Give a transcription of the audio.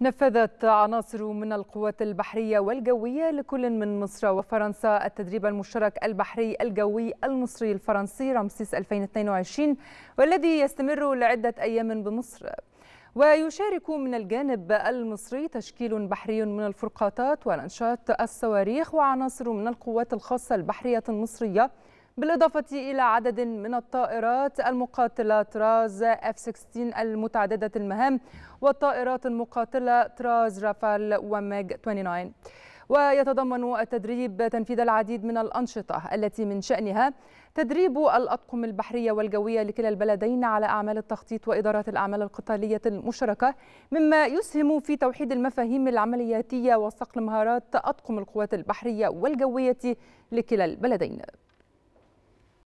نفذت عناصر من القوات البحرية والجوية لكل من مصر وفرنسا التدريب المشترك البحري الجوي المصري الفرنسي رمسيس 2022 والذي يستمر لعدة أيام بمصر ويشارك من الجانب المصري تشكيل بحري من الفرقاطات وأنشاط الصواريخ وعناصر من القوات الخاصة البحرية المصرية بالإضافة إلى عدد من الطائرات المقاتلة طراز اف 16 المتعددة المهام والطائرات المقاتلة طراز رافال وميج 29 ويتضمن التدريب تنفيذ العديد من الأنشطة التي من شأنها تدريب الأطقم البحرية والجوية لكلا البلدين على أعمال التخطيط وإدارة الأعمال القتالية المشتركة مما يسهم في توحيد المفاهيم العملياتية وصقل مهارات أطقم القوات البحرية والجوية لكلا البلدين